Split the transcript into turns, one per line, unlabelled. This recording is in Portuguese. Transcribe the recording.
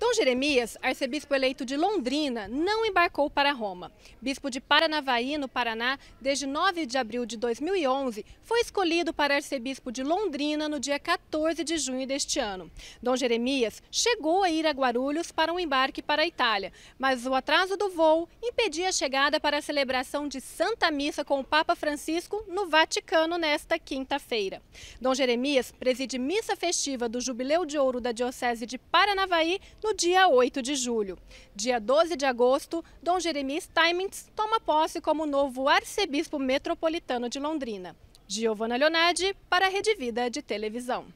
Dom Jeremias, arcebispo eleito de Londrina, não embarcou para Roma. Bispo de Paranavaí, no Paraná, desde 9 de abril de 2011, foi escolhido para arcebispo de Londrina no dia 14 de junho deste ano. Dom Jeremias chegou a ir a Guarulhos para um embarque para a Itália, mas o atraso do voo impedia a chegada para a celebração de Santa Missa com o Papa Francisco no Vaticano nesta quinta-feira. Dom Jeremias preside missa festiva do Jubileu de Ouro da Diocese de Paranavaí no no dia 8 de julho. Dia 12 de agosto, Dom Jeremias Timings toma posse como novo arcebispo metropolitano de Londrina. Giovana Leonardi, para a Rede Vida de Televisão.